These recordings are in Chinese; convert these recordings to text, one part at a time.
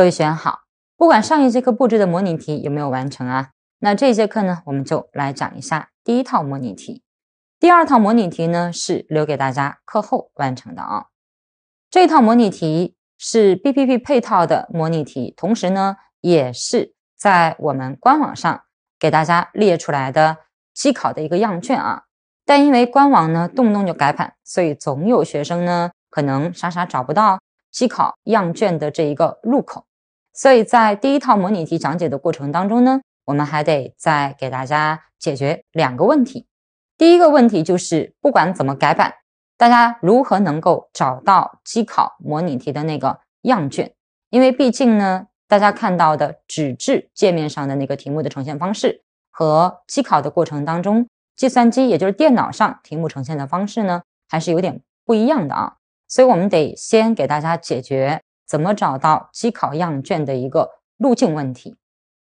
各位学员好，不管上一节课布置的模拟题有没有完成啊？那这节课呢，我们就来讲一下第一套模拟题。第二套模拟题呢，是留给大家课后完成的啊。这套模拟题是 BPP 配套的模拟题，同时呢，也是在我们官网上给大家列出来的机考的一个样卷啊。但因为官网呢，动不动就改版，所以总有学生呢，可能傻傻找不到机考样卷的这一个入口。所以在第一套模拟题讲解的过程当中呢，我们还得再给大家解决两个问题。第一个问题就是，不管怎么改版，大家如何能够找到机考模拟题的那个样卷？因为毕竟呢，大家看到的纸质界面上的那个题目的呈现方式和机考的过程当中，计算机也就是电脑上题目呈现的方式呢，还是有点不一样的啊。所以我们得先给大家解决。怎么找到机考样卷的一个路径问题？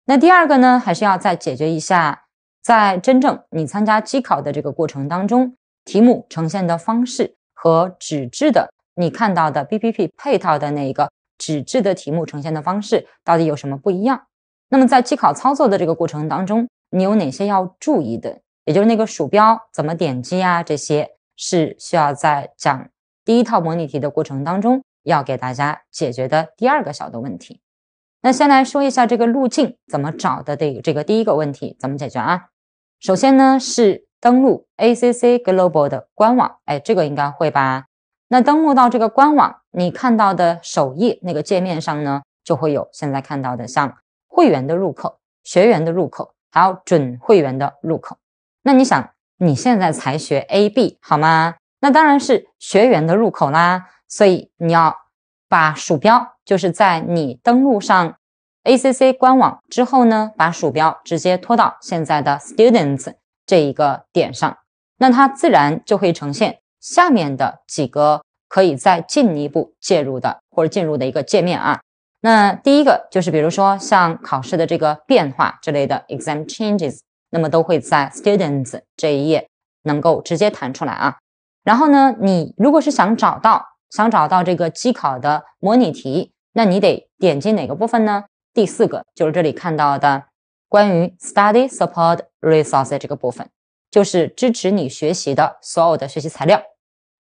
那第二个呢，还是要再解决一下，在真正你参加机考的这个过程当中，题目呈现的方式和纸质的你看到的 BPP 配套的那个纸质的题目呈现的方式到底有什么不一样？那么在机考操作的这个过程当中，你有哪些要注意的？也就是那个鼠标怎么点击啊？这些是需要在讲第一套模拟题的过程当中。要给大家解决的第二个小的问题，那先来说一下这个路径怎么找的。这这个第一个问题怎么解决啊？首先呢是登录 ACC Global 的官网，哎，这个应该会吧？那登录到这个官网，你看到的首页那个界面上呢，就会有现在看到的像会员的入口、学员的入口，还有准会员的入口。那你想，你现在才学 A B 好吗？那当然是学员的入口啦。所以你要把鼠标，就是在你登录上 ACC 官网之后呢，把鼠标直接拖到现在的 Students 这一个点上，那它自然就会呈现下面的几个可以再进一步介入的或者进入的一个界面啊。那第一个就是比如说像考试的这个变化之类的 Exam Changes，那么都会在 Students 这一页能够直接弹出来啊。然后呢，你如果是想找到想找到这个机考的模拟题，那你得点击哪个部分呢？第四个就是这里看到的关于 Study Support Resource 这个部分，就是支持你学习的所有的学习材料。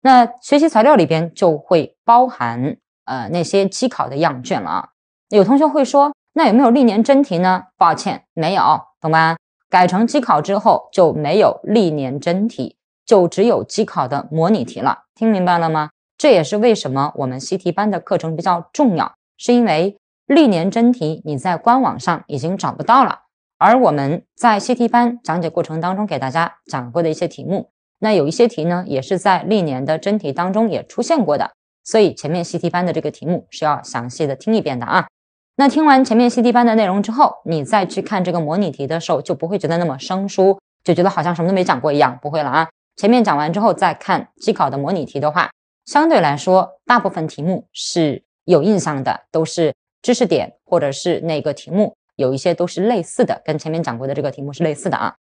那学习材料里边就会包含呃那些机考的样卷了啊。有同学会说，那有没有历年真题呢？抱歉，没有，懂吧？改成机考之后就没有历年真题，就只有机考的模拟题了。听明白了吗？这也是为什么我们习题班的课程比较重要，是因为历年真题你在官网上已经找不到了，而我们在习题班讲解过程当中给大家讲过的一些题目，那有一些题呢也是在历年的真题当中也出现过的，所以前面习题班的这个题目是要详细的听一遍的啊。那听完前面习题班的内容之后，你再去看这个模拟题的时候就不会觉得那么生疏，就觉得好像什么都没讲过一样，不会了啊。前面讲完之后再看机考的模拟题的话。相对来说，大部分题目是有印象的，都是知识点，或者是那个题目有一些都是类似的，跟前面讲过的这个题目是类似的啊。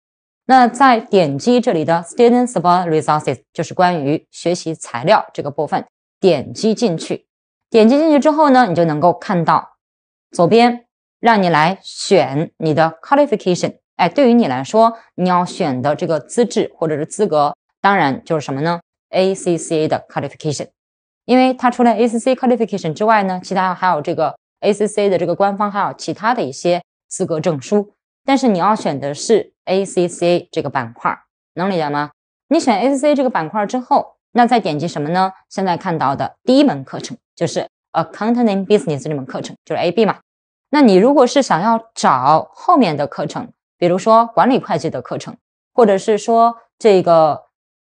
那在点击这里的 Student s a b o u t Resources，就是关于学习材料这个部分，点击进去，点击进去之后呢，你就能够看到左边让你来选你的 qualification，哎，对于你来说，你要选的这个资质或者是资格，当然就是什么呢？A C C A 的 qualification，因为它除了 A C C qualification 之外呢，其他还有这个 A C C 的这个官方，还有其他的一些资格证书。但是你要选的是 A C C 这个板块，能理解吗？你选 A C C 这个板块之后，那再点击什么呢？现在看到的第一门课程就是 Accounting Business 这门课程，就是 A B 嘛。那你如果是想要找后面的课程，比如说管理会计的课程，或者是说这个。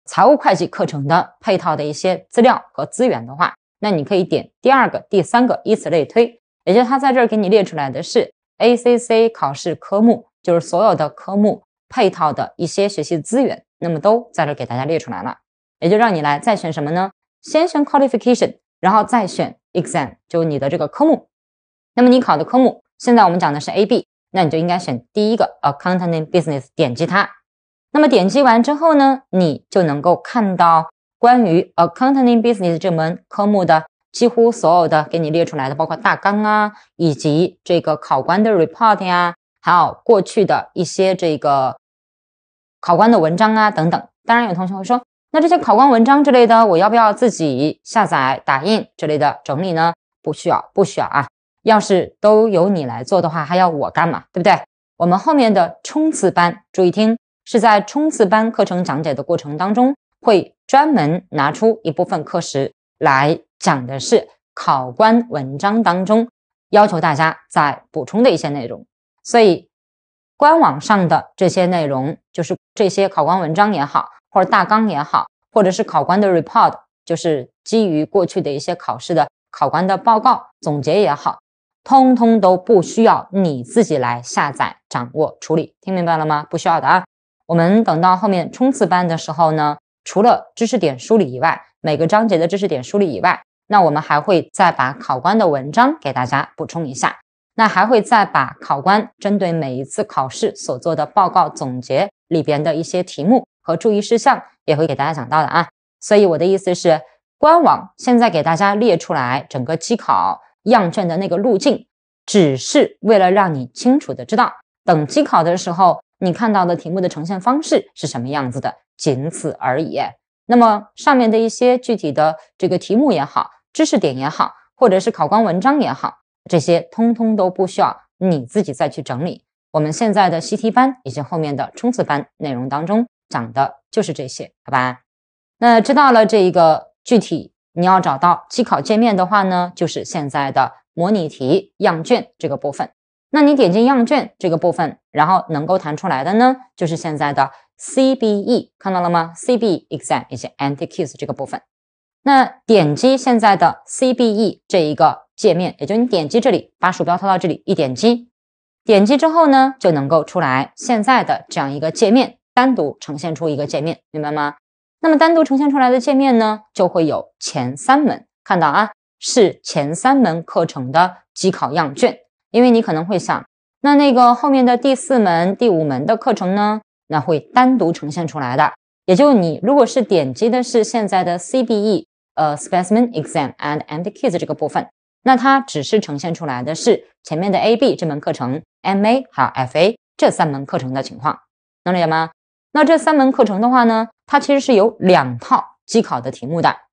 财务会计课程的配套的一些资料和资源的话，那你可以点第二个、第三个，以此类推。也就他在这儿给你列出来的是 ACC 考试科目，就是所有的科目配套的一些学习资源，那么都在这给大家列出来了。也就让你来再选什么呢？先选 qualification，然后再选 exam，就是你的这个科目。那么你考的科目，现在我们讲的是 A B，那你就应该选第一个 Accounting Business，点击它。那么点击完之后呢，你就能够看到关于 accounting business 这门科目的几乎所有的给你列出来的，包括大纲啊，以及这个考官的 report 呀，还有过去的一些这个考官的文章啊等等。当然，有同学会说，那这些考官文章之类的，我要不要自己下载、打印之类的整理呢？不需要，不需要啊。要是都由你来做的话，还要我干嘛？对不对？我们后面的冲刺班，注意听。是在冲刺班课程讲解的过程当中，会专门拿出一部分课时来讲的是考官文章当中要求大家在补充的一些内容。所以，官网上的这些内容，就是这些考官文章也好，或者大纲也好，或者是考官的 report，就是基于过去的一些考试的考官的报告总结也好，通通都不需要你自己来下载、掌握、处理。听明白了吗？不需要的啊。我们等到后面冲刺班的时候呢，除了知识点梳理以外，每个章节的知识点梳理以外，那我们还会再把考官的文章给大家补充一下，那还会再把考官针对每一次考试所做的报告总结里边的一些题目和注意事项也会给大家讲到的啊。所以我的意思是，官网现在给大家列出来整个机考样卷的那个路径，只是为了让你清楚的知道等机考的时候。你看到的题目的呈现方式是什么样子的？仅此而已。那么上面的一些具体的这个题目也好，知识点也好，或者是考官文章也好，这些通通都不需要你自己再去整理。我们现在的习题班以及后面的冲刺班内容当中讲的就是这些，好吧？那知道了这一个具体你要找到机考界面的话呢，就是现在的模拟题样卷这个部分。那你点击样卷这个部分，然后能够弹出来的呢，就是现在的 C B E，看到了吗？C B Exam 以及 Anti Quiz 这个部分。那点击现在的 C B E 这一个界面，也就你点击这里，把鼠标拖到这里一点击，点击之后呢，就能够出来现在的这样一个界面，单独呈现出一个界面，明白吗？那么单独呈现出来的界面呢，就会有前三门，看到啊，是前三门课程的机考样卷。因为你可能会想，那那个后面的第四门、第五门的课程呢？那会单独呈现出来的。也就你如果是点击的是现在的 CBE，呃，Specimen Exam and a n d Kids 这个部分，那它只是呈现出来的是前面的 A B 这门课程、M A 还有 F A 这三门课程的情况，能理解吗？那这三门课程的话呢，它其实是有两套机考的题目的。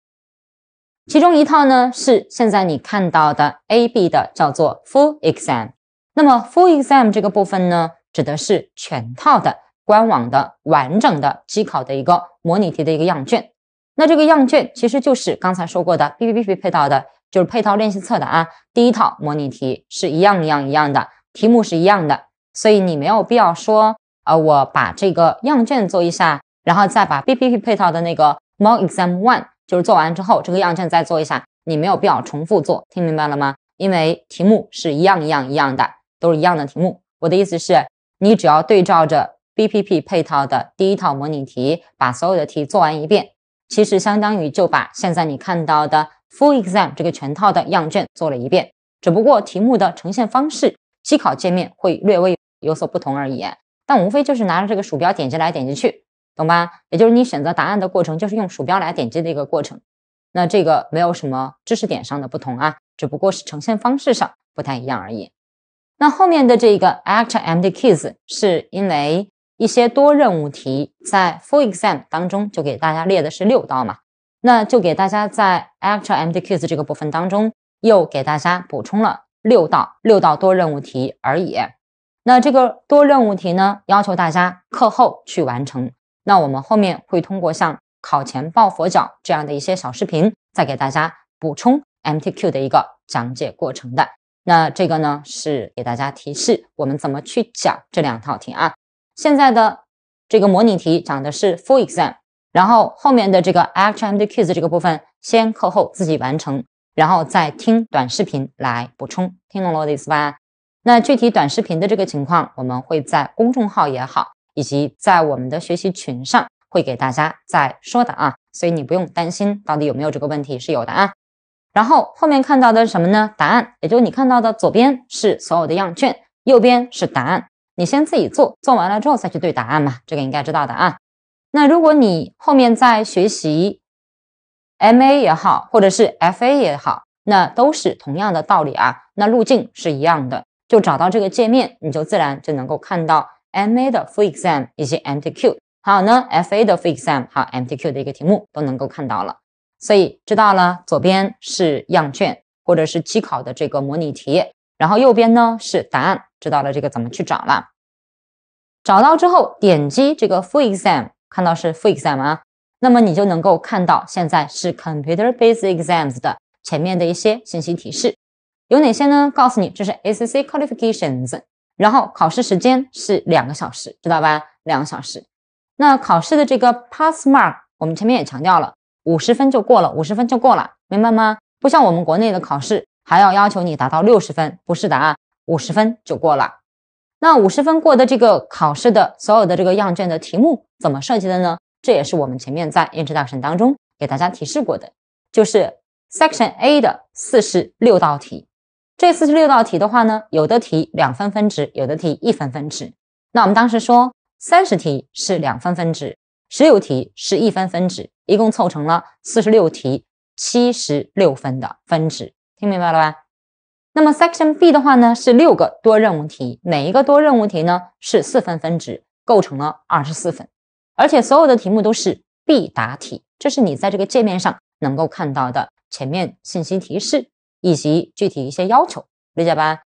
其中一套呢是现在你看到的 A B 的叫做 Full Exam。那么 Full Exam 这个部分呢，指的是全套的官网的完整的机考的一个模拟题的一个样卷。那这个样卷其实就是刚才说过的 B B B B 配套的，就是配套练习册的啊。第一套模拟题是一样一样一样的，题目是一样的，所以你没有必要说，呃，我把这个样卷做一下，然后再把 B B B 配套的那个 Mock Exam One。就是做完之后，这个样卷再做一下，你没有必要重复做，听明白了吗？因为题目是一样一样一样的，都是一样的题目。我的意思是，你只要对照着 BPP 配套的第一套模拟题，把所有的题做完一遍，其实相当于就把现在你看到的 Full Exam 这个全套的样卷做了一遍，只不过题目的呈现方式、机考界面会略微有所不同而已。但无非就是拿着这个鼠标点击来点击去。懂吧？也就是你选择答案的过程，就是用鼠标来点击的一个过程。那这个没有什么知识点上的不同啊，只不过是呈现方式上不太一样而已。那后面的这个 ACT MD Quiz 是因为一些多任务题在 full exam 当中就给大家列的是六道嘛，那就给大家在 ACT MD Quiz 这个部分当中又给大家补充了六道六道多任务题而已。那这个多任务题呢，要求大家课后去完成。那我们后面会通过像考前抱佛脚这样的一些小视频，再给大家补充 M T Q 的一个讲解过程的。那这个呢是给大家提示，我们怎么去讲这两套题啊？现在的这个模拟题讲的是 for exam，然后后面的这个 actual M T Qs 这个部分，先课后自己完成，然后再听短视频来补充。听懂了的意思吧？那具体短视频的这个情况，我们会在公众号也好。以及在我们的学习群上会给大家再说的啊，所以你不用担心到底有没有这个问题是有的啊。然后后面看到的是什么呢？答案，也就是你看到的左边是所有的样卷，右边是答案。你先自己做，做完了之后再去对答案嘛，这个应该知道的啊。那如果你后面在学习 MA 也好，或者是 FA 也好，那都是同样的道理啊，那路径是一样的，就找到这个界面，你就自然就能够看到。MA 的 Full Exam 以及 MTQ，还有呢 FA 的 Full Exam 还有 MTQ 的一个题目都能够看到了，所以知道了左边是样卷或者是期考的这个模拟题，然后右边呢是答案，知道了这个怎么去找了。找到之后点击这个 Full Exam，看到是 Full Exam 啊，那么你就能够看到现在是 Computer Based Exams 的前面的一些信息提示，有哪些呢？告诉你这是 ACC Qualifications。然后考试时间是两个小时，知道吧？两个小时。那考试的这个 pass mark，我们前面也强调了，五十分就过了，五十分就过了，明白吗？不像我们国内的考试，还要要求你达到六十分，不是答案，五十分就过了。那五十分过的这个考试的所有的这个样卷的题目怎么设计的呢？这也是我们前面在英智大神当中给大家提示过的，就是 section A 的四十六道题。这四十六道题的话呢，有的题两分分值，有的题一分分值。那我们当时说，三十题是两分分值，十六题是一分分值，一共凑成了四十六题七十六分的分值，听明白了吧？那么 Section B 的话呢，是六个多任务题，每一个多任务题呢是四分分值，构成了二十四分，而且所有的题目都是必答题，这是你在这个界面上能够看到的前面信息提示。以及具体一些要求，理解吧？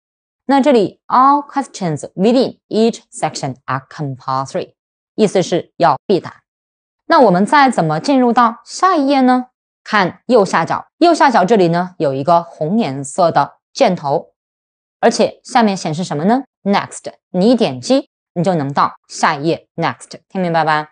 那这里，all questions within each section are compulsory，意思是要必答。那我们再怎么进入到下一页呢？看右下角，右下角这里呢有一个红颜色的箭头，而且下面显示什么呢？Next，你点击你就能到下一页。Next，听明白吧？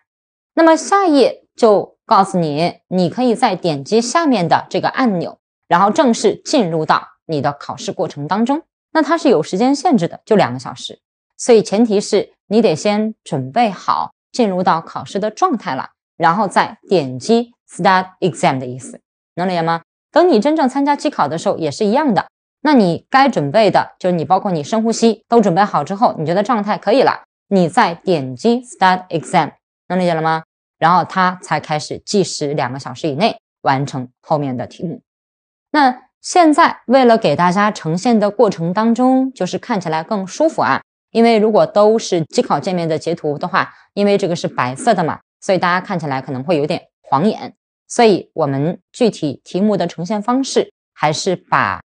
那么下一页就告诉你，你可以再点击下面的这个按钮。然后正式进入到你的考试过程当中，那它是有时间限制的，就两个小时。所以前提是你得先准备好进入到考试的状态了，然后再点击 start exam 的意思，能理解吗？等你真正参加机考的时候也是一样的。那你该准备的就是你包括你深呼吸都准备好之后，你觉得状态可以了，你再点击 start exam，能理解了吗？然后它才开始计时，两个小时以内完成后面的题目。那现在为了给大家呈现的过程当中，就是看起来更舒服啊，因为如果都是机考界面的截图的话，因为这个是白色的嘛，所以大家看起来可能会有点晃眼。所以我们具体题目的呈现方式，还是把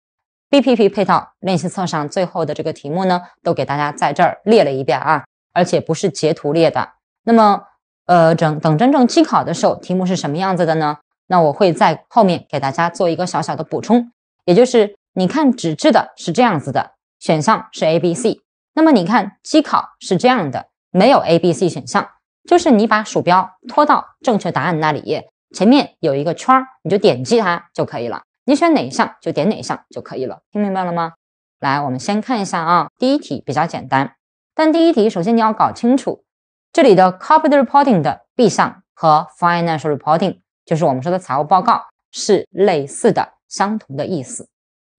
B P P 配套练习册上最后的这个题目呢，都给大家在这儿列了一遍啊，而且不是截图列的。那么，呃，等等真正机考的时候，题目是什么样子的呢？那我会在后面给大家做一个小小的补充，也就是你看纸质的是这样子的，选项是 A B C。那么你看机考是这样的，没有 A B C 选项，就是你把鼠标拖到正确答案那里，前面有一个圈儿，你就点击它就可以了。你选哪一项就点哪一项就可以了，听明白了吗？来，我们先看一下啊，第一题比较简单，但第一题首先你要搞清楚这里的 corporate reporting 的 B 项和 financial reporting。就是我们说的财务报告是类似的、相同的意思。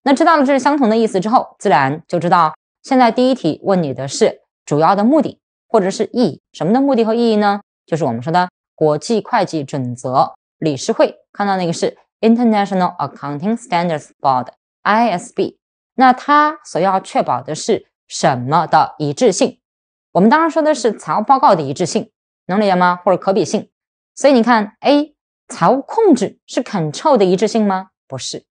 那知道了这是相同的意思之后，自然就知道现在第一题问你的是主要的目的或者是意义，什么的目的和意义呢？就是我们说的国际会计准则理事会，看到那个是 International Accounting Standards Board i s b 那它所要确保的是什么的一致性？我们当然说的是财务报告的一致性，能理解吗？或者可比性？所以你看 A。财务控制是 control 的一致性吗？不是，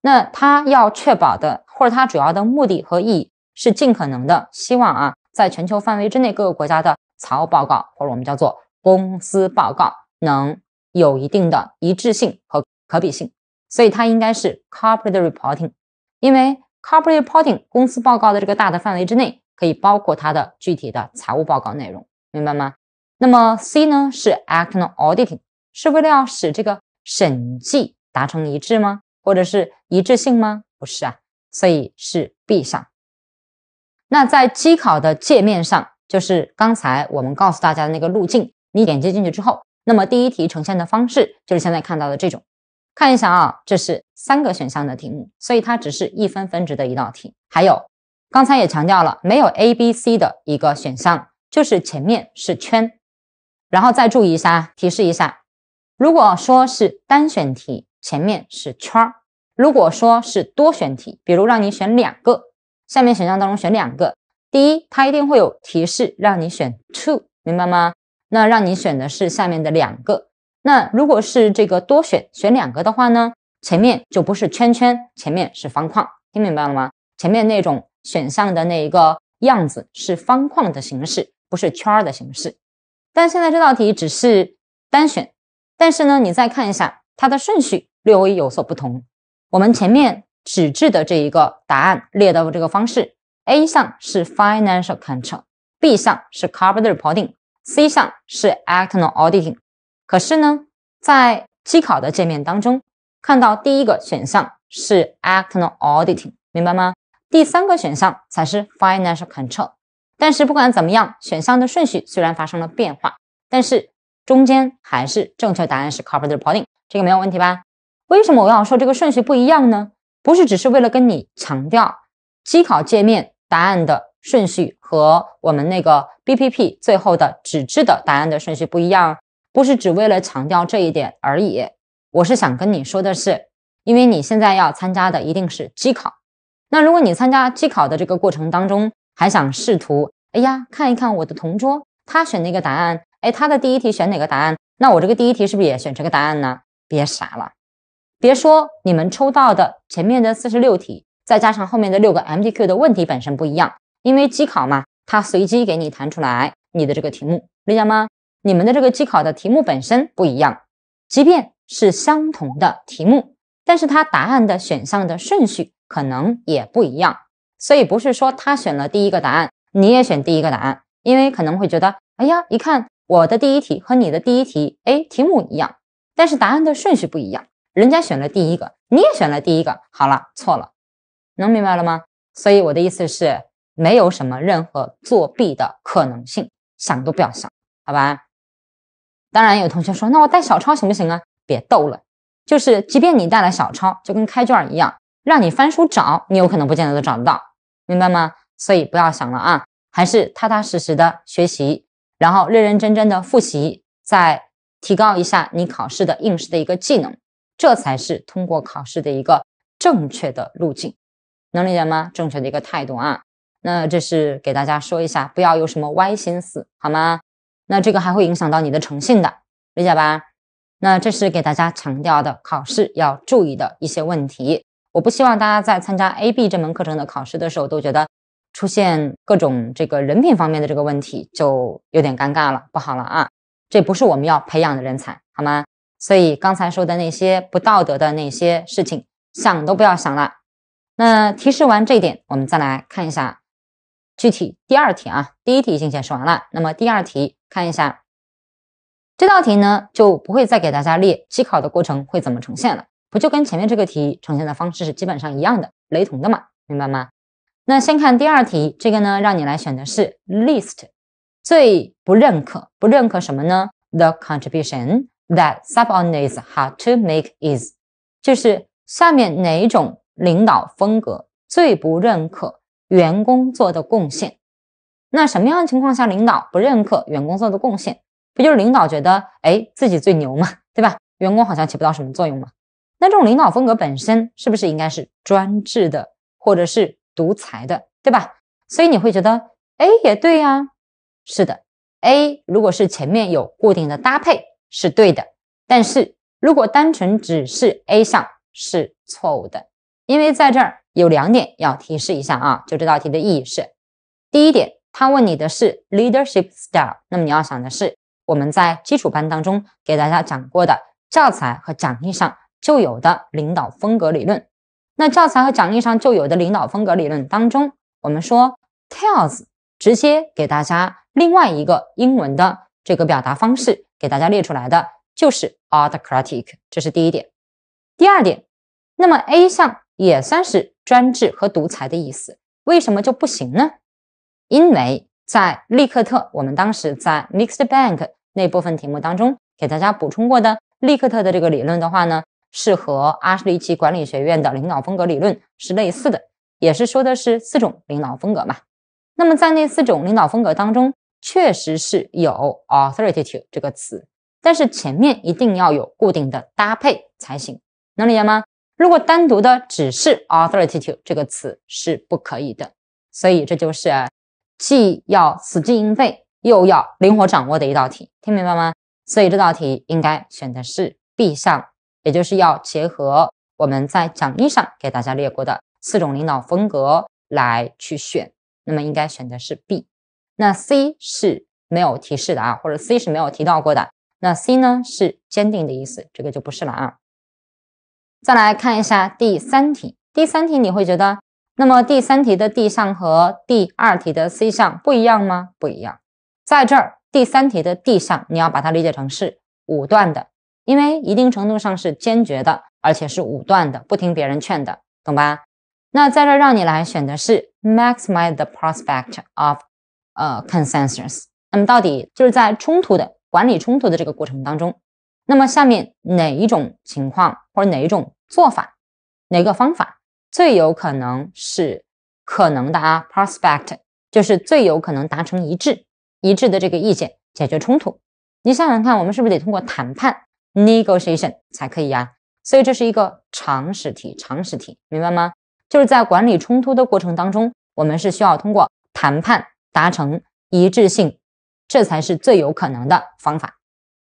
那它要确保的，或者它主要的目的和意义是尽可能的希望啊，在全球范围之内各个国家的财务报告，或者我们叫做公司报告，能有一定的一致性和可比性。所以它应该是 corporate reporting，因为 corporate reporting 公司报告的这个大的范围之内可以包括它的具体的财务报告内容，明白吗？那么 C 呢是 e c t e n auditing。是为了要使这个审计达成一致吗？或者是一致性吗？不是啊，所以是 B 项。那在机考的界面上，就是刚才我们告诉大家的那个路径，你点击进去之后，那么第一题呈现的方式就是现在看到的这种。看一下啊，这是三个选项的题目，所以它只是一分分值的一道题。还有，刚才也强调了，没有 A、B、C 的一个选项，就是前面是圈。然后再注意一下，提示一下。如果说是单选题，前面是圈儿；如果说是多选题，比如让你选两个，下面选项当中选两个，第一，它一定会有提示让你选 two，明白吗？那让你选的是下面的两个。那如果是这个多选，选两个的话呢，前面就不是圈圈，前面是方框，听明白了吗？前面那种选项的那一个样子是方框的形式，不是圈儿的形式。但现在这道题只是单选。但是呢，你再看一下它的顺序略微有所不同。我们前面纸质的这一个答案列的这个方式，A 项是 financial control，B 项是 c a r b o r a t e p u d t i n g c 项是 external auditing。可是呢，在机考的界面当中，看到第一个选项是 external auditing，明白吗？第三个选项才是 financial control。但是不管怎么样，选项的顺序虽然发生了变化，但是。中间还是正确答案是 c o o p e r t e r e p o a n i n g 这个没有问题吧？为什么我要说这个顺序不一样呢？不是只是为了跟你强调机考界面答案的顺序和我们那个 B P P 最后的纸质的答案的顺序不一样，不是只为了强调这一点而已。我是想跟你说的是，因为你现在要参加的一定是机考，那如果你参加机考的这个过程当中，还想试图，哎呀，看一看我的同桌他选那个答案。哎，他的第一题选哪个答案？那我这个第一题是不是也选这个答案呢？别傻了，别说你们抽到的前面的四十六题，再加上后面的六个 MDQ 的问题本身不一样，因为机考嘛，它随机给你弹出来你的这个题目，理解吗？你们的这个机考的题目本身不一样，即便是相同的题目，但是它答案的选项的顺序可能也不一样，所以不是说他选了第一个答案，你也选第一个答案，因为可能会觉得，哎呀，一看。我的第一题和你的第一题，哎，题目一样，但是答案的顺序不一样。人家选了第一个，你也选了第一个，好了，错了，能明白了吗？所以我的意思是，没有什么任何作弊的可能性，想都不要想，好吧？当然，有同学说，那我带小抄行不行啊？别逗了，就是即便你带了小抄，就跟开卷一样，让你翻书找，你有可能不见得都找得到，明白吗？所以不要想了啊，还是踏踏实实的学习。然后认认真真的复习，再提高一下你考试的应试的一个技能，这才是通过考试的一个正确的路径，能理解吗？正确的一个态度啊。那这是给大家说一下，不要有什么歪心思，好吗？那这个还会影响到你的诚信的，理解吧？那这是给大家强调的考试要注意的一些问题。我不希望大家在参加 A、B 这门课程的考试的时候都觉得。出现各种这个人品方面的这个问题，就有点尴尬了，不好了啊！这不是我们要培养的人才，好吗？所以刚才说的那些不道德的那些事情，想都不要想了。那提示完这一点，我们再来看一下具体第二题啊。第一题已经解释完了，那么第二题看一下，这道题呢就不会再给大家列机考的过程会怎么呈现了，不就跟前面这个题呈现的方式是基本上一样的，雷同的嘛？明白吗？那先看第二题，这个呢，让你来选的是 least，最不认可，不认可什么呢？The contribution that subordinates have to make is，就是下面哪种领导风格最不认可员工做的贡献？那什么样的情况下领导不认可员工做的贡献？不就是领导觉得哎自己最牛嘛，对吧？员工好像起不到什么作用嘛。那这种领导风格本身是不是应该是专制的，或者是？独裁的，对吧？所以你会觉得，哎，也对呀。是的，A 如果是前面有固定的搭配是对的，但是如果单纯只是 A 项是错误的，因为在这儿有两点要提示一下啊。就这道题的意义是，第一点，他问你的是 leadership style，那么你要想的是我们在基础班当中给大家讲过的教材和讲义上就有的领导风格理论。那教材和讲义上就有的领导风格理论当中，我们说 t e l l s 直接给大家另外一个英文的这个表达方式，给大家列出来的就是 autocratic，这是第一点。第二点，那么 A 项也算是专制和独裁的意思，为什么就不行呢？因为在利克特，我们当时在 mixed bank 那部分题目当中给大家补充过的利克特的这个理论的话呢。是和阿什利奇管理学院的领导风格理论是类似的，也是说的是四种领导风格嘛。那么在那四种领导风格当中，确实是有 authority 这个词，但是前面一定要有固定的搭配才行，能理解吗？如果单独的只是 authority 这个词是不可以的。所以这就是既要死记硬背，又要灵活掌握的一道题，听明白吗？所以这道题应该选的是 B 项。也就是要结合我们在讲义上给大家列过的四种领导风格来去选，那么应该选的是 B。那 C 是没有提示的啊，或者 C 是没有提到过的。那 C 呢是坚定的意思，这个就不是了啊。再来看一下第三题，第三题你会觉得，那么第三题的 D 项和第二题的 C 项不一样吗？不一样，在这儿第三题的 D 项你要把它理解成是武断的。因为一定程度上是坚决的，而且是武断的，不听别人劝的，懂吧？那在这让你来选的是 maximize the prospect of，呃，consensus。那么到底就是在冲突的管理冲突的这个过程当中，那么下面哪一种情况或者哪种做法，哪个方法最有可能是可能的啊？Prospect 就是最有可能达成一致一致的这个意见，解决冲突。你想想看，我们是不是得通过谈判？negotiation 才可以呀，所以这是一个常识题，常识题，明白吗？就是在管理冲突的过程当中，我们是需要通过谈判达成一致性，这才是最有可能的方法，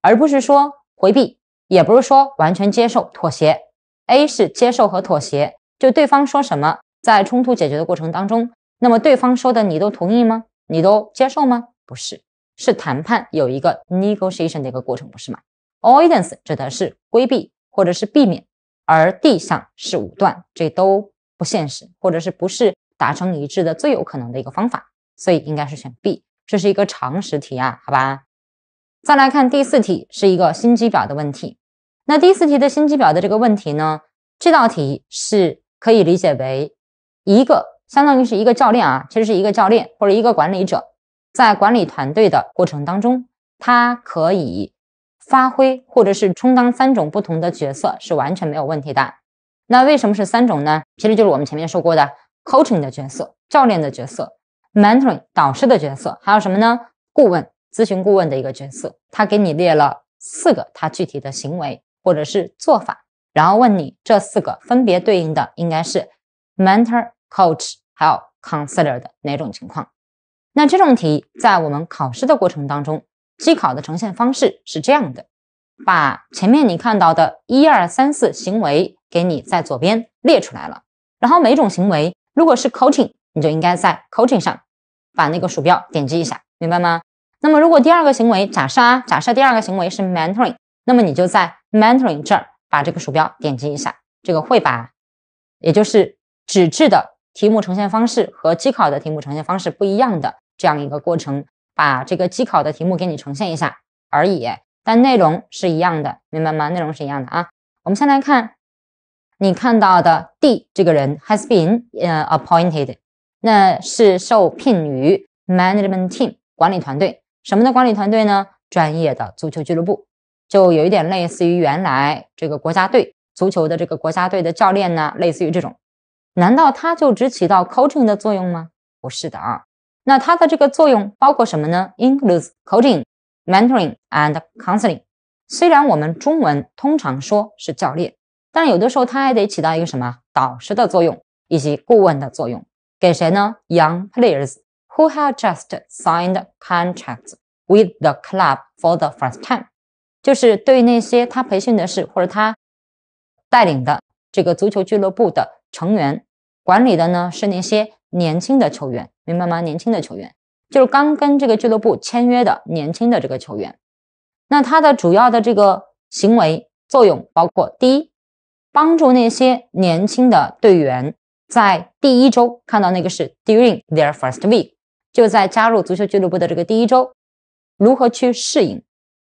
而不是说回避，也不是说完全接受妥协。A 是接受和妥协，就对方说什么，在冲突解决的过程当中，那么对方说的你都同意吗？你都接受吗？不是，是谈判有一个 negotiation 的一个过程，不是吗？Avoidance 指的是规避或者是避免，而 D 项是武断，这都不现实，或者是不是达成一致的最有可能的一个方法，所以应该是选 B，这是一个常识题啊，好吧。再来看第四题，是一个心机表的问题。那第四题的心机表的这个问题呢，这道题是可以理解为一个相当于是一个教练啊，其实是一个教练或者一个管理者，在管理团队的过程当中，他可以。发挥或者是充当三种不同的角色是完全没有问题的。那为什么是三种呢？其实就是我们前面说过的 coaching 的角色、教练的角色、mentoring 导师的角色，还有什么呢？顾问、咨询顾问的一个角色。他给你列了四个他具体的行为或者是做法，然后问你这四个分别对应的应该是 mentor、coach 还有 c o n s i d e r 的哪种情况。那这种题在我们考试的过程当中。机考的呈现方式是这样的，把前面你看到的一二三四行为给你在左边列出来了，然后每种行为如果是 coaching，你就应该在 coaching 上把那个鼠标点击一下，明白吗？那么如果第二个行为假设啊，假设第二个行为是 mentoring，那么你就在 mentoring 这儿把这个鼠标点击一下，这个会把也就是纸质的题目呈现方式和机考的题目呈现方式不一样的这样一个过程。把这个机考的题目给你呈现一下而已，但内容是一样的，明白吗？内容是一样的啊。我们先来看，你看到的 D 这个人 has been 呃 appointed，那是受聘于 management team 管理团队，什么的管理团队呢？专业的足球俱乐部，就有一点类似于原来这个国家队足球的这个国家队的教练呢，类似于这种。难道他就只起到 coaching 的作用吗？不是的啊。那它的这个作用包括什么呢？Includes coaching, mentoring and counseling。虽然我们中文通常说是教练，但有的时候它还得起到一个什么导师的作用以及顾问的作用。给谁呢？Young players who have just signed contracts with the club for the first time。就是对那些他培训的是或者他带领的这个足球俱乐部的成员管理的呢是那些。年轻的球员，明白吗？年轻的球员就是刚跟这个俱乐部签约的年轻的这个球员。那他的主要的这个行为作用包括：第一，帮助那些年轻的队员在第一周看到那个是 during their first week，就在加入足球俱乐部的这个第一周，如何去适应，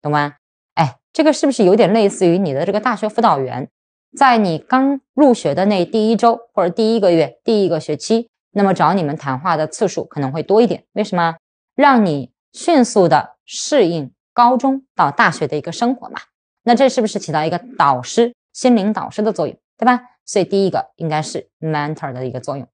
懂吗？哎，这个是不是有点类似于你的这个大学辅导员，在你刚入学的那第一周或者第一个月、第一个学期？那么找你们谈话的次数可能会多一点，为什么？让你迅速的适应高中到大学的一个生活嘛。那这是不是起到一个导师、心灵导师的作用，对吧？所以第一个应该是 mentor 的一个作用。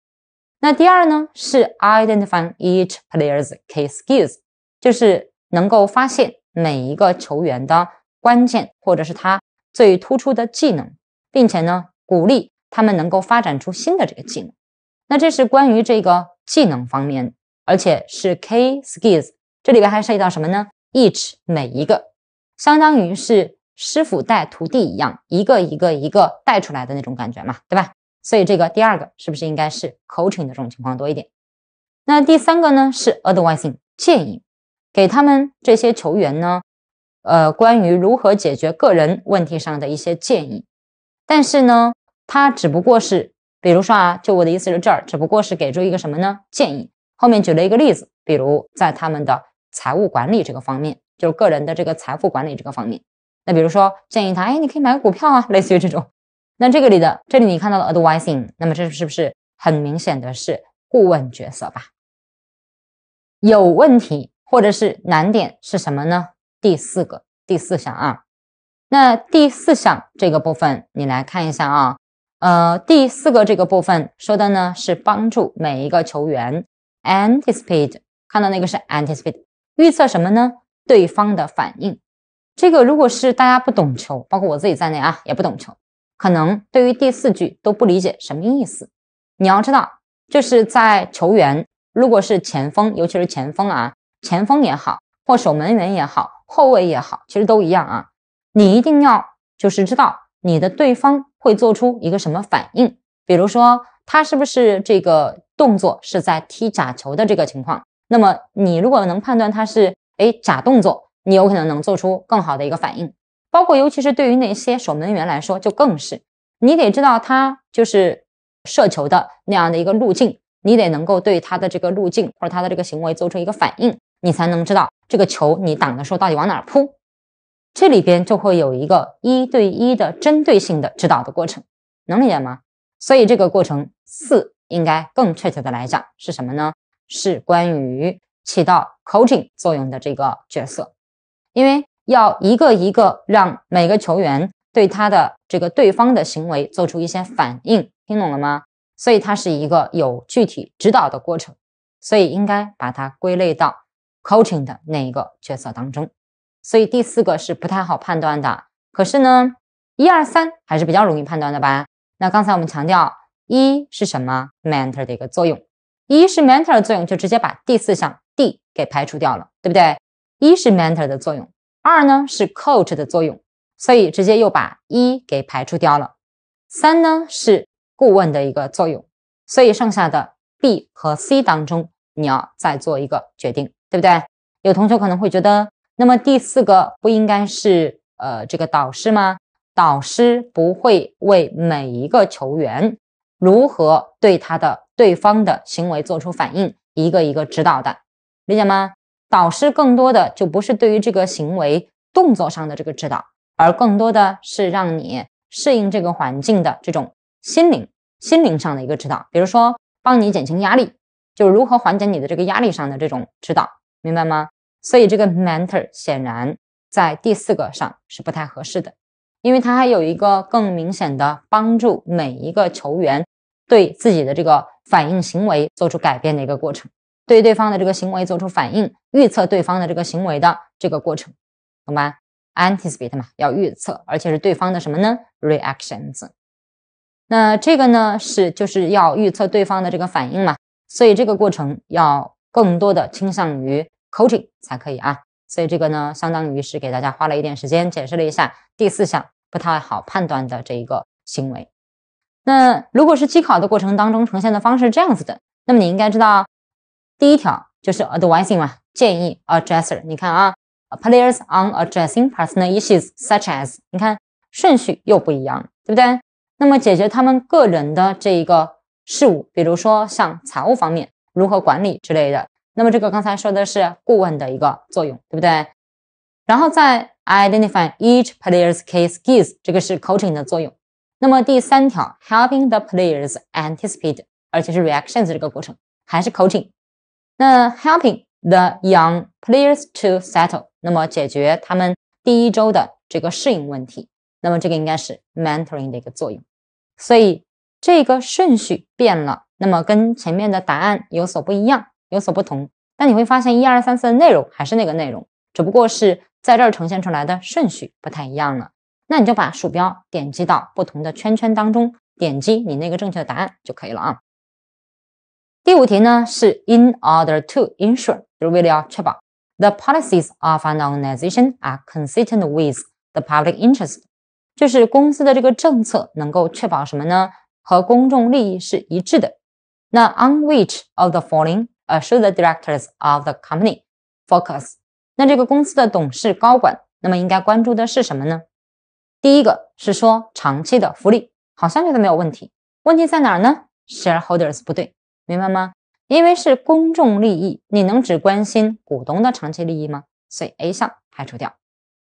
那第二呢，是 identify each players' key skills，就是能够发现每一个球员的关键，或者是他最突出的技能，并且呢，鼓励他们能够发展出新的这个技能。那这是关于这个技能方面，而且是 k skills，这里边还涉及到什么呢？each 每一个，相当于是师傅带徒弟一样，一个一个一个带出来的那种感觉嘛，对吧？所以这个第二个是不是应该是 coaching 的这种情况多一点？那第三个呢是 advising 建议，给他们这些球员呢，呃，关于如何解决个人问题上的一些建议，但是呢，他只不过是。比如说啊，就我的意思是这儿，只不过是给出一个什么呢建议。后面举了一个例子，比如在他们的财务管理这个方面，就是个人的这个财富管理这个方面。那比如说建议他，哎，你可以买个股票啊，类似于这种。那这个里的这里你看到了 advising，那么这是不是很明显的是顾问角色吧？有问题或者是难点是什么呢？第四个第四项啊，那第四项这个部分你来看一下啊。呃，第四个这个部分说的呢是帮助每一个球员 anticipate，看到那个是 anticipate，预测什么呢？对方的反应。这个如果是大家不懂球，包括我自己在内啊，也不懂球，可能对于第四句都不理解什么意思。你要知道，就是在球员如果是前锋，尤其是前锋啊，前锋也好，或守门员也好，后卫也好，其实都一样啊，你一定要就是知道。你的对方会做出一个什么反应？比如说，他是不是这个动作是在踢假球的这个情况？那么，你如果能判断他是哎假动作，你有可能能做出更好的一个反应。包括，尤其是对于那些守门员来说，就更是你得知道他就是射球的那样的一个路径，你得能够对他的这个路径或者他的这个行为做出一个反应，你才能知道这个球你挡的时候到底往哪扑。这里边就会有一个一对一的针对性的指导的过程，能理解吗？所以这个过程四应该更确切的来讲是什么呢？是关于起到 coaching 作用的这个角色，因为要一个一个让每个球员对他的这个对方的行为做出一些反应，听懂了吗？所以它是一个有具体指导的过程，所以应该把它归类到 coaching 的那一个角色当中。所以第四个是不太好判断的，可是呢，一二三还是比较容易判断的吧？那刚才我们强调一是什么？mentor 的一个作用，一是 mentor 的作用，就直接把第四项 D 给排除掉了，对不对？一是 mentor 的作用，二呢是 coach 的作用，所以直接又把一给排除掉了。三呢是顾问的一个作用，所以剩下的 B 和 C 当中，你要再做一个决定，对不对？有同学可能会觉得。那么第四个不应该是呃这个导师吗？导师不会为每一个球员如何对他的对方的行为做出反应一个一个指导的，理解吗？导师更多的就不是对于这个行为动作上的这个指导，而更多的是让你适应这个环境的这种心灵心灵上的一个指导，比如说帮你减轻压力，就如何缓解你的这个压力上的这种指导，明白吗？所以这个 matter 显然在第四个上是不太合适的，因为它还有一个更明显的帮助每一个球员对自己的这个反应行为做出改变的一个过程，对对方的这个行为做出反应、预测对方的这个行为的这个过程，懂吧？Anticipate 嘛，要预测，而且是对方的什么呢？Reactions。那这个呢是就是要预测对方的这个反应嘛？所以这个过程要更多的倾向于。coaching 才可以啊，所以这个呢，相当于是给大家花了一点时间解释了一下第四项不太好判断的这一个行为。那如果是机考的过程当中呈现的方式这样子的，那么你应该知道第一条就是 advising 嘛，建议 adresser，d 你看啊，players on addressing personal issues such as，你看顺序又不一样，对不对？那么解决他们个人的这一个事务，比如说像财务方面如何管理之类的。那么这个刚才说的是顾问的一个作用，对不对？然后再 identify each player's case skills，这个是 coaching 的作用。那么第三条 helping the players anticipate，而且是 reactions 这个过程还是 coaching。那 helping the young players to settle，那么解决他们第一周的这个适应问题，那么这个应该是 mentoring 的一个作用。所以这个顺序变了，那么跟前面的答案有所不一样。有所不同，但你会发现一二三四的内容还是那个内容，只不过是在这儿呈现出来的顺序不太一样了。那你就把鼠标点击到不同的圈圈当中，点击你那个正确的答案就可以了啊。第五题呢是 in order to ensure，就是为了要确保 the policies of an organization are consistent with the public interest，就是公司的这个政策能够确保什么呢？和公众利益是一致的。那 on which of the following？呃，show the directors of the company focus。那这个公司的董事高管，那么应该关注的是什么呢？第一个是说长期的福利，好像觉得没有问题。问题在哪儿呢？Shareholders 不对，明白吗？因为是公众利益，你能只关心股东的长期利益吗？所以 A 项排除掉。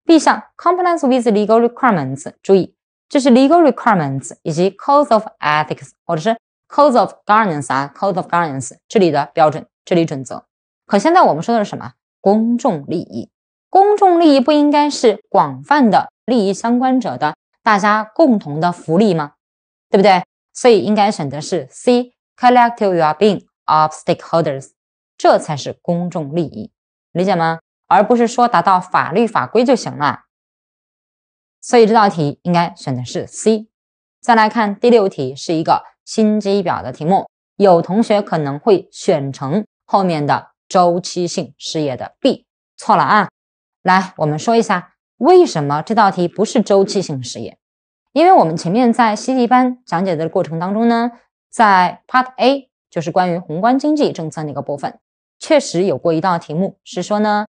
B 项，compliance with legal requirements。注意，这是 legal requirements 以及 c o d e of ethics，或者是。Code of governance 啊，Code of governance，治理的标准，治理准则。可现在我们说的是什么？公众利益，公众利益不应该是广泛的利益相关者的大家共同的福利吗？对不对？所以应该选的是 C，collective well-being of stakeholders，这才是公众利益，理解吗？而不是说达到法律法规就行了。所以这道题应该选的是 C。再来看第六题，是一个。心机表的题目，有同学可能会选成后面的周期性失业的 B，错了啊！来，我们说一下为什么这道题不是周期性失业，因为我们前面在习题班讲解的过程当中呢，在 Part A 就是关于宏观经济政策那个部分，确实有过一道题目是说呢，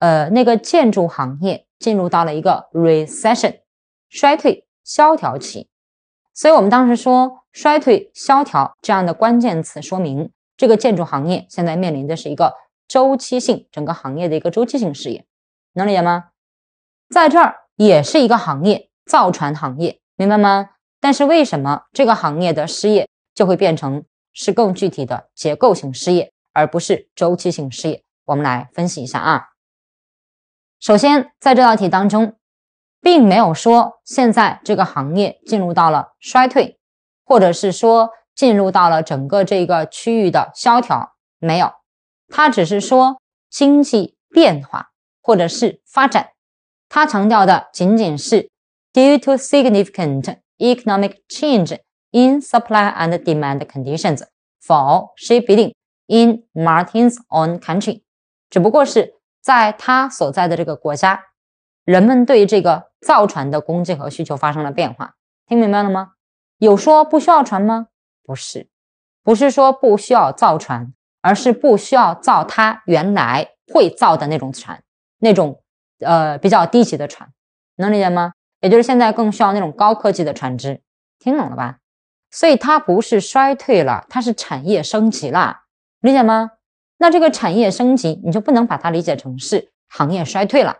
呃，那个建筑行业进入到了一个 recession 衰退萧条期，所以我们当时说。衰退、萧条这样的关键词，说明这个建筑行业现在面临的是一个周期性，整个行业的一个周期性失业，能理解吗？在这儿也是一个行业，造船行业，明白吗？但是为什么这个行业的失业就会变成是更具体的结构性失业，而不是周期性失业？我们来分析一下啊。首先，在这道题当中，并没有说现在这个行业进入到了衰退。或者是说进入到了整个这个区域的萧条没有？他只是说经济变化或者是发展，他强调的仅仅是 due to significant economic change in supply and demand conditions for shipbuilding in Martin's own country。只不过是在他所在的这个国家，人们对这个造船的供给和需求发生了变化。听明白了吗？有说不需要船吗？不是，不是说不需要造船，而是不需要造它原来会造的那种船，那种呃比较低级的船，能理解吗？也就是现在更需要那种高科技的船只，听懂了吧？所以它不是衰退了，它是产业升级了，理解吗？那这个产业升级，你就不能把它理解成是行业衰退了，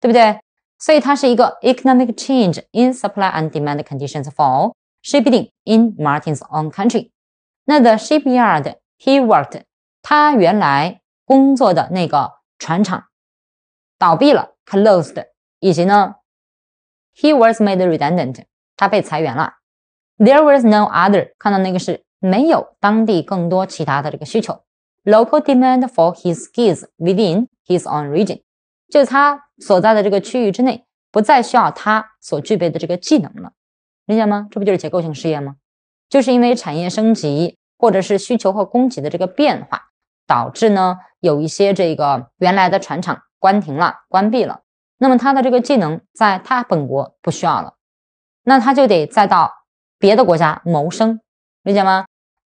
对不对？所以它是一个 economic change in supply and demand conditions for。shipping in Martin's own country。那 the shipyard he worked，他原来工作的那个船厂倒闭了，closed，以及呢，he was made redundant，他被裁员了。There was no other，看到那个是没有当地更多其他的这个需求。Local demand for his skills within his own region，就是他所在的这个区域之内不再需要他所具备的这个技能了。理解吗？这不就是结构性失业吗？就是因为产业升级，或者是需求和供给的这个变化，导致呢有一些这个原来的船厂关停了、关闭了，那么他的这个技能在他本国不需要了，那他就得再到别的国家谋生，理解吗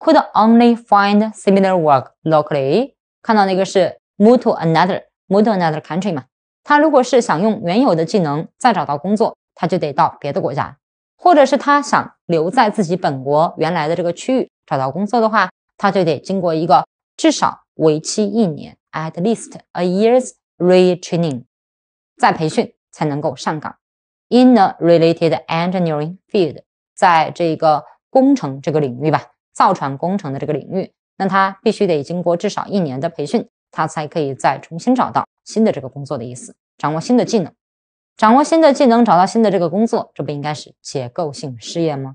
？Could only find similar work locally。看到那个是 move to another，move to another country 嘛？他如果是想用原有的技能再找到工作，他就得到别的国家。或者是他想留在自己本国原来的这个区域找到工作的话，他就得经过一个至少为期一年，at least a year's retraining，在培训才能够上岗。In the related engineering field，在这个工程这个领域吧，造船工程的这个领域，那他必须得经过至少一年的培训，他才可以再重新找到新的这个工作的意思，掌握新的技能。掌握新的技能，找到新的这个工作，这不应该是结构性失业吗？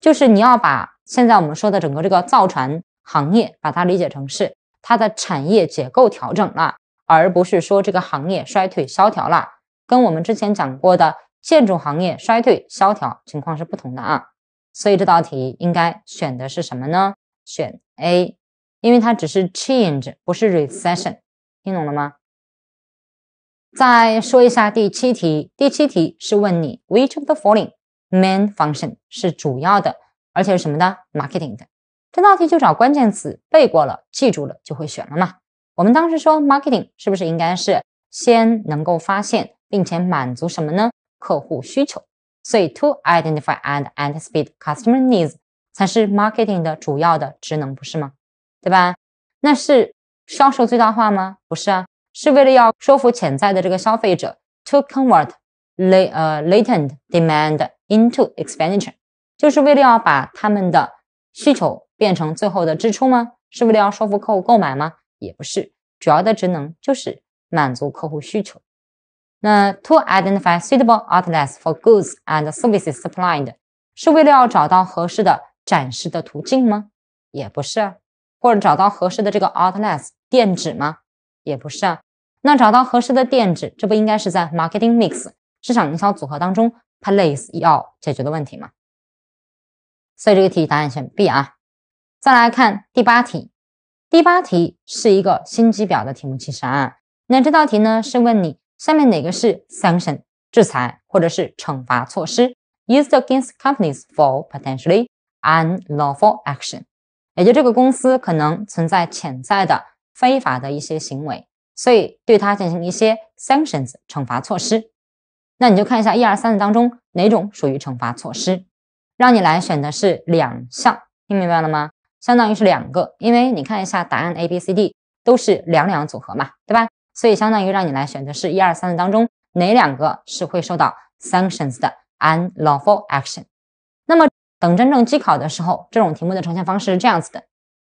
就是你要把现在我们说的整个这个造船行业，把它理解成是它的产业结构调整了，而不是说这个行业衰退萧条了，跟我们之前讲过的建筑行业衰退萧条情况是不同的啊。所以这道题应该选的是什么呢？选 A，因为它只是 change，不是 recession，听懂了吗？再说一下第七题，第七题是问你 which of the following main function 是主要的，而且是什么呢？marketing 的。这道题就找关键词，背过了，记住了就会选了嘛。我们当时说 marketing 是不是应该是先能够发现并且满足什么呢？客户需求，所以 to identify and anticipate customer needs 才是 marketing 的主要的职能，不是吗？对吧？那是销售最大化吗？不是啊。是为了要说服潜在的这个消费者，to convert lay 呃 latent demand into expenditure，就是为了要把他们的需求变成最后的支出吗？是为了要说服客户购买吗？也不是，主要的职能就是满足客户需求。那 to identify suitable outlets for goods and services supplied 是为了要找到合适的展示的途径吗？也不是，啊，或者找到合适的这个 outlets 店址吗？也不是啊，那找到合适的垫子，这不应该是在 marketing mix 市场营销组合当中 place 要解决的问题吗？所以这个题答案选 B 啊。再来看第八题，第八题是一个心机婊的题目，其实啊，那这道题呢是问你下面哪个是 sanction 制裁或者是惩罚措施 used against companies for potentially unlawful action，也就这个公司可能存在潜在的。非法的一些行为，所以对它进行一些 sanctions 惩罚措施。那你就看一下一、二、三的当中哪种属于惩罚措施，让你来选的是两项，听明白了吗？相当于是两个，因为你看一下答案 A、B、C、D 都是两两组合嘛，对吧？所以相当于让你来选的是一、二、三的当中哪两个是会受到 sanctions 的 unlawful action。那么等真正机考的时候，这种题目的呈现方式是这样子的，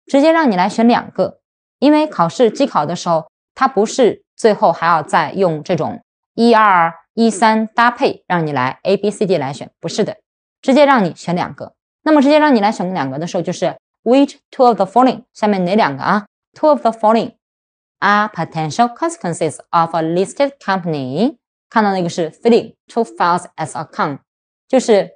直接让你来选两个。因为考试机考的时候，它不是最后还要再用这种一二一三搭配让你来 A B C D 来选，不是的，直接让你选两个。那么直接让你来选两个的时候，就是 Which two of the following 下面哪两个啊？Two of the following are potential consequences of a listed company。看到那个是 Filling t w o f i l e s as a con，就是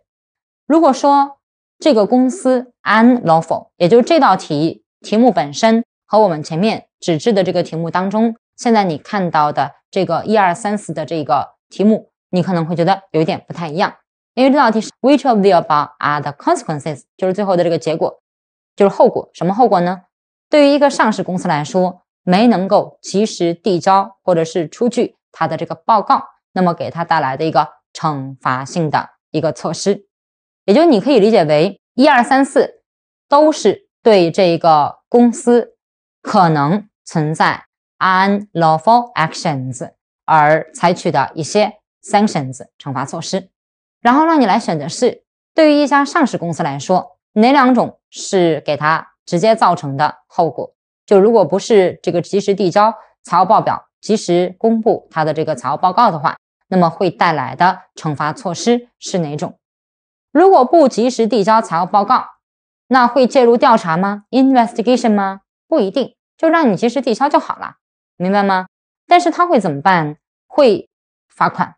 如果说这个公司 unlawful，也就是这道题题目本身。和我们前面纸质的这个题目当中，现在你看到的这个一二三四的这个题目，你可能会觉得有一点不太一样，因为这道题是 Which of the above are the consequences？就是最后的这个结果，就是后果，什么后果呢？对于一个上市公司来说，没能够及时递交或者是出具它的这个报告，那么给它带来的一个惩罚性的一个措施，也就你可以理解为一二三四都是对这个公司。可能存在 unlawful actions 而采取的一些 sanctions 惩罚措施，然后让你来选的是对于一家上市公司来说，哪两种是给它直接造成的后果？就如果不是这个及时递交财务报表，及时公布它的这个财务报告的话，那么会带来的惩罚措施是哪种？如果不及时递交财务报告，那会介入调查吗？Investigation 吗？不一定就让你及时递交就好了，明白吗？但是他会怎么办？会罚款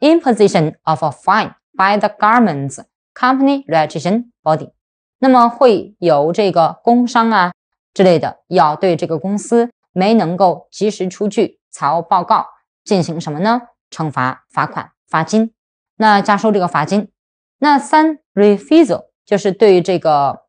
，imposition of a fine by the government's company registration body。那么会有这个工商啊之类的，要对这个公司没能够及时出具财务报告进行什么呢？惩罚、罚款、罚金，那加收这个罚金。那三 refusal 就是对于这个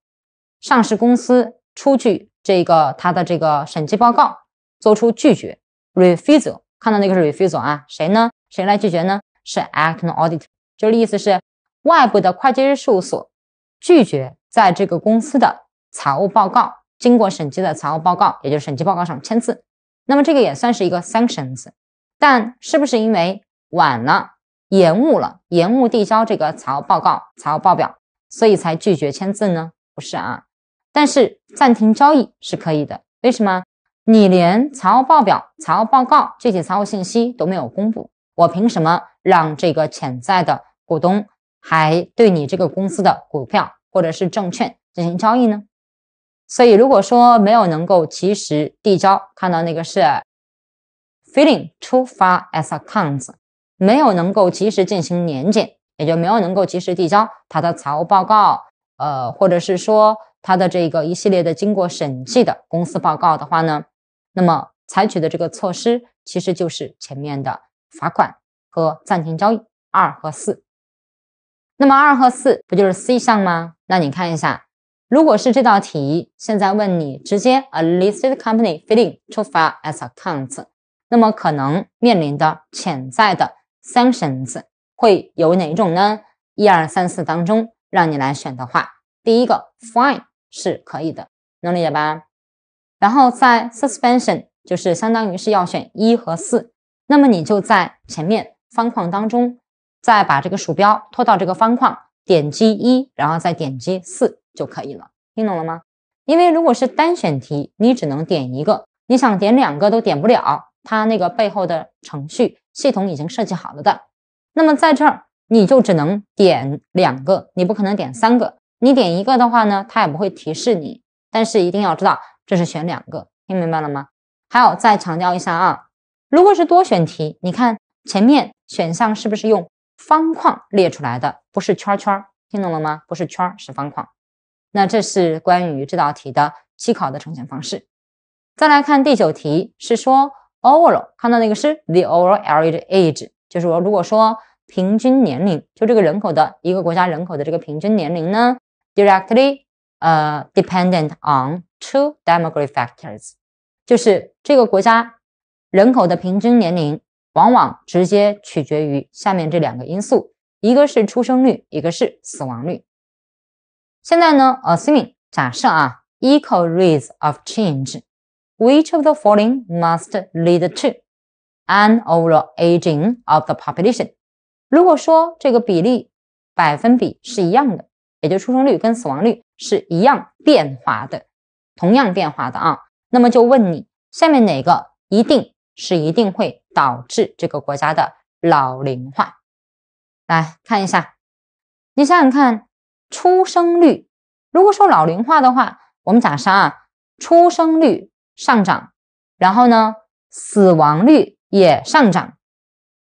上市公司出具。这个他的这个审计报告做出拒绝，refusal，看到那个是 refusal 啊？谁呢？谁来拒绝呢？是 external auditor，就是意思是外部的会计师事务所拒绝在这个公司的财务报告，经过审计的财务报告，也就是审计报告上签字。那么这个也算是一个 sanctions，但是不是因为晚了、延误了、延误递交这个财务报告、财务报表，所以才拒绝签字呢？不是啊。但是暂停交易是可以的，为什么？你连财务报表、财务报告、具体财务信息都没有公布，我凭什么让这个潜在的股东还对你这个公司的股票或者是证券进行交易呢？所以，如果说没有能够及时递交，看到那个是 filling too far as accounts，没有能够及时进行年检，也就没有能够及时递交他的财务报告，呃，或者是说。它的这个一系列的经过审计的公司报告的话呢，那么采取的这个措施其实就是前面的罚款和暂停交易二和四。那么二和四不就是 C 项吗？那你看一下，如果是这道题现在问你，直接 a listed company failing to file s accounts，那么可能面临的潜在的 sanction s 会有哪种呢？一二三四当中让你来选的话。第一个 fine 是可以的，能理解吧？然后在 suspension 就是相当于是要选一和四，那么你就在前面方框当中，再把这个鼠标拖到这个方框，点击一，然后再点击四就可以了。听懂了吗？因为如果是单选题，你只能点一个，你想点两个都点不了，它那个背后的程序系统已经设计好了的。那么在这儿你就只能点两个，你不可能点三个。你点一个的话呢，它也不会提示你，但是一定要知道这是选两个，听明白了吗？还有再强调一下啊，如果是多选题，你看前面选项是不是用方框列出来的，不是圈圈儿，听懂了吗？不是圈儿是方框。那这是关于这道题的期考的呈现方式。再来看第九题，是说 overall 看到那个是 the overall average，就是说如果说平均年龄，就这个人口的一个国家人口的这个平均年龄呢？directly uh, dependent on two demographic factors，就是这个国家人口的平均年龄往往直接取决于下面这两个因素，一个是出生率，一个是死亡率。现在呢，assuming 假设啊，equal rates of change，which of the following must lead to an overall aging of the population？如果说这个比例百分比是一样的。也就出生率跟死亡率是一样变化的，同样变化的啊。那么就问你，下面哪个一定是一定会导致这个国家的老龄化？来看一下，你想想看，出生率如果说老龄化的话，我们假设啊？出生率上涨，然后呢，死亡率也上涨，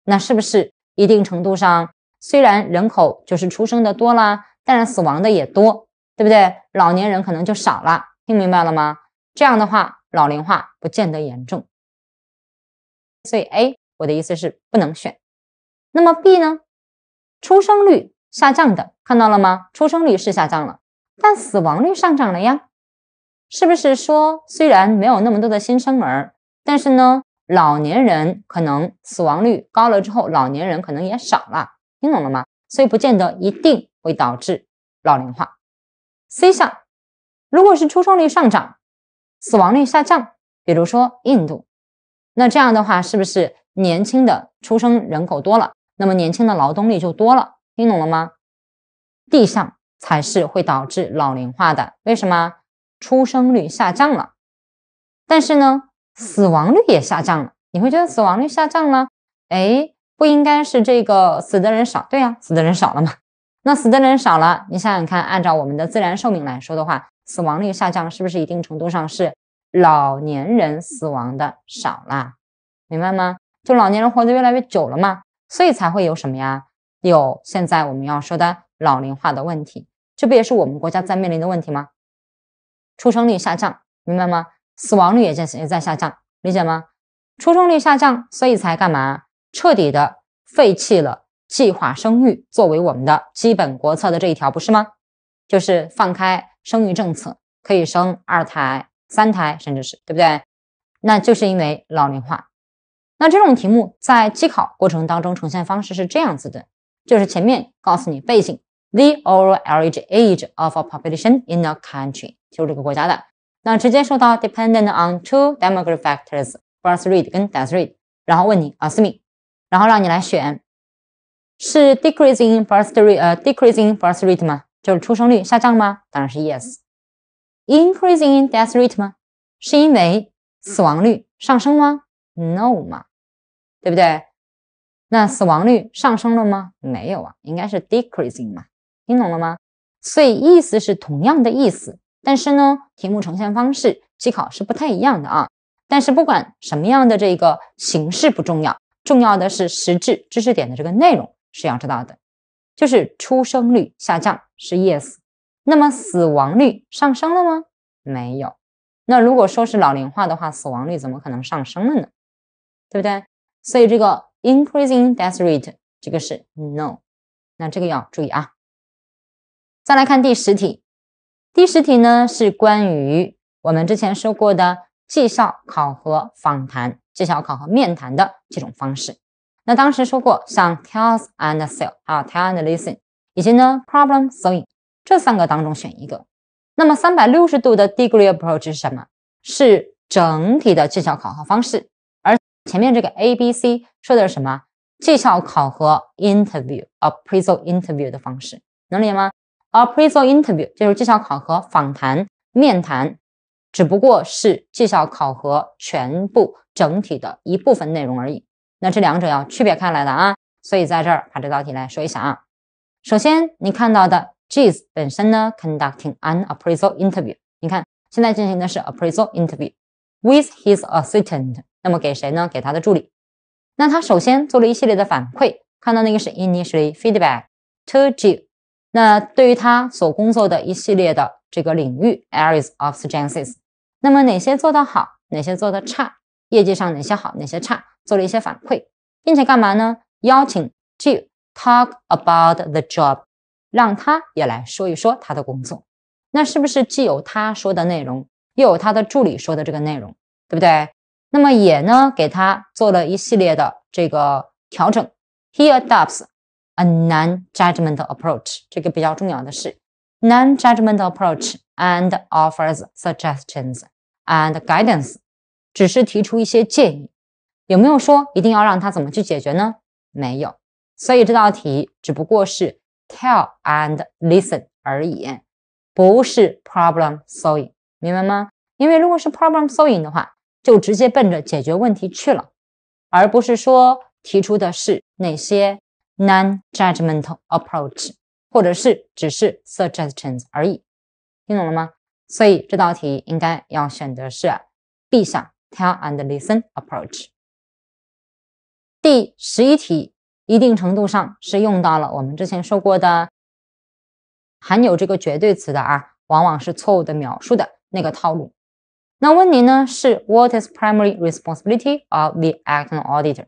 那是不是一定程度上，虽然人口就是出生的多啦，但是死亡的也多，对不对？老年人可能就少了，听明白了吗？这样的话，老龄化不见得严重。所以 A，我的意思是不能选。那么 B 呢？出生率下降的，看到了吗？出生率是下降了，但死亡率上涨了呀。是不是说虽然没有那么多的新生儿，但是呢，老年人可能死亡率高了之后，老年人可能也少了，听懂了吗？所以不见得一定。会导致老龄化。C 项，如果是出生率上涨，死亡率下降，比如说印度，那这样的话是不是年轻的出生人口多了，那么年轻的劳动力就多了？听懂了吗？D 项才是会导致老龄化的。为什么出生率下降了，但是呢死亡率也下降了？你会觉得死亡率下降了？哎，不应该是这个死的人少？对啊，死的人少了吗？那死的人少了，你想想看，按照我们的自然寿命来说的话，死亡率下降是不是一定程度上是老年人死亡的少了？明白吗？就老年人活得越来越久了吗？所以才会有什么呀？有现在我们要说的老龄化的问题，这不也是我们国家在面临的问题吗？出生率下降，明白吗？死亡率也在也在下降，理解吗？出生率下降，所以才干嘛？彻底的废弃了。计划生育作为我们的基本国策的这一条，不是吗？就是放开生育政策，可以生二胎、三胎，甚至是，对不对？那就是因为老龄化。那这种题目在机考过程当中呈现方式是这样子的，就是前面告诉你背景，the average age of a population in a country，就是这个国家的，那直接说到 dependent on two demographic factors，birth rate 跟 death rate，然后问你啊，思密，然后让你来选。是 decreasing birth rate，呃，decreasing birth rate 吗？就是出生率下降吗？当然是 yes。increasing death rate 吗？是因为死亡率上升吗？No 嘛，对不对？那死亡率上升了吗？没有啊，应该是 decreasing 嘛。听懂了吗？所以意思是同样的意思，但是呢，题目呈现方式，机考是不太一样的啊。但是不管什么样的这个形式不重要，重要的是实质知识点的这个内容。是要知道的，就是出生率下降是 yes，那么死亡率上升了吗？没有。那如果说是老龄化的话，死亡率怎么可能上升了呢？对不对？所以这个 increasing death rate 这个是 no。那这个要注意啊。再来看第十题，第十题呢是关于我们之前说过的绩效考核访谈、绩效考核面谈的这种方式。那当时说过，像 tell and sell 啊，tell and listen，以及呢 problem solving 这三个当中选一个。那么三百六十度的 degree approach 是什么？是整体的绩效考核方式。而前面这个 A B C 说的是什么？绩效考核 interview，appraisal interview 的方式，能理解吗？Appraisal interview 就是绩效考核访谈、面谈，只不过是绩效考核全部整体的一部分内容而已。那这两者要区别开来的啊，所以在这儿把这道题来说一下啊。首先，你看到的 j e e z 本身呢，conducting an appraisal interview。你看，现在进行的是 appraisal interview with his assistant。那么给谁呢？给他的助理。那他首先做了一系列的反馈，看到那个是 initial l y feedback to j e e v 那对于他所工作的一系列的这个领域 areas of s u g n s t i o n s 那么哪些做得好，哪些做得差？业绩上哪些好，哪些差？做了一些反馈，并且干嘛呢？邀请 j o l talk about the job，让他也来说一说他的工作。那是不是既有他说的内容，又有他的助理说的这个内容，对不对？那么也呢，给他做了一系列的这个调整。He adopts a non-judgmental approach。这个比较重要的是，non-judgmental approach and offers suggestions and guidance，只是提出一些建议。有没有说一定要让他怎么去解决呢？没有，所以这道题只不过是 tell and listen 而已，不是 problem solving，明白吗？因为如果是 problem solving 的话，就直接奔着解决问题去了，而不是说提出的是那些 non-judgmental approach，或者是只是 suggestions 而已，听懂了吗？所以这道题应该要选的是 B 项 tell and listen approach。第十一题，一定程度上是用到了我们之前说过的含有这个绝对词的啊，往往是错误的描述的那个套路。那问你呢是 What is primary responsibility of the a c t e n a l auditor？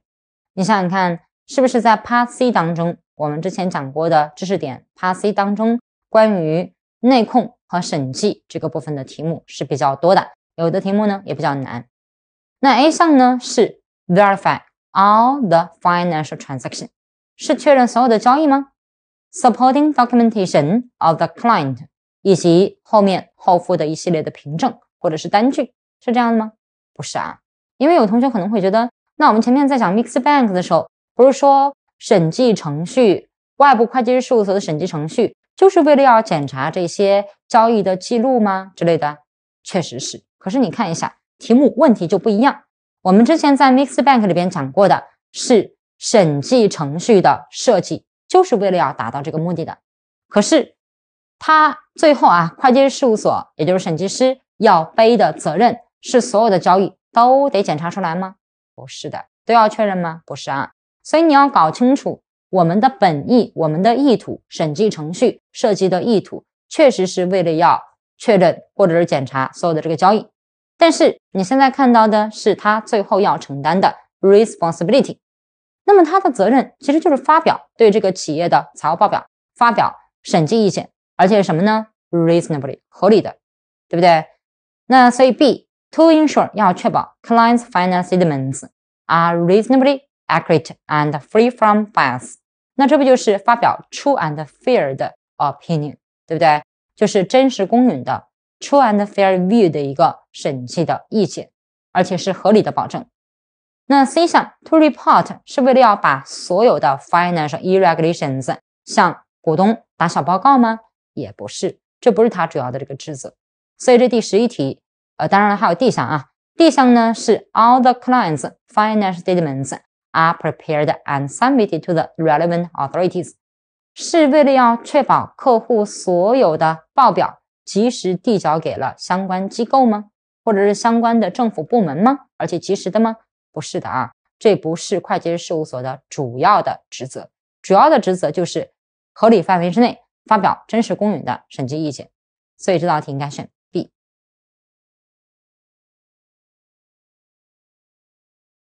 你想想看，是不是在 Part C 当中，我们之前讲过的知识点？Part C 当中关于内控和审计这个部分的题目是比较多的，有的题目呢也比较难。那 A 项呢是 Verify。All the financial t r a n s a c t i o n 是确认所有的交易吗？Supporting documentation of the client 以及后面后附的一系列的凭证或者是单据是这样的吗？不是啊，因为有同学可能会觉得，那我们前面在讲 m i x bank 的时候，不是说审计程序、外部会计师事务所的审计程序，就是为了要检查这些交易的记录吗？之类的，确实是。可是你看一下题目问题就不一样。我们之前在 Mix Bank 里边讲过的是审计程序的设计，就是为了要达到这个目的的。可是，他最后啊，会计师事务所也就是审计师要背的责任是所有的交易都得检查出来吗？不是的，都要确认吗？不是啊。所以你要搞清楚我们的本意，我们的意图，审计程序设计的意图，确实是为了要确认或者是检查所有的这个交易。但是你现在看到的是他最后要承担的 responsibility，那么他的责任其实就是发表对这个企业的财务报表发表审计意见，而且是什么呢？reasonably 合理的，对不对？那所以 B to ensure 要确保 clients' f i n a n c e l statements are reasonably accurate and free from bias，那这不就是发表 true and fair 的 opinion，对不对？就是真实公允的。True and fair view 的一个审计的意见，而且是合理的保证。那 C 项 to report 是为了要把所有的 financial i r r e g u l a t i o n s 向股东打小报告吗？也不是，这不是它主要的这个职责。所以这第十一题，呃，当然了，还有 D 项啊，D 项呢是 all the clients' financial statements are prepared and submitted to the relevant authorities，是为了要确保客户所有的报表。及时递交给了相关机构吗？或者是相关的政府部门吗？而且及时的吗？不是的啊，这不是会计师事务所的主要的职责，主要的职责就是合理范围之内发表真实、公允的审计意见。所以这道题应该选。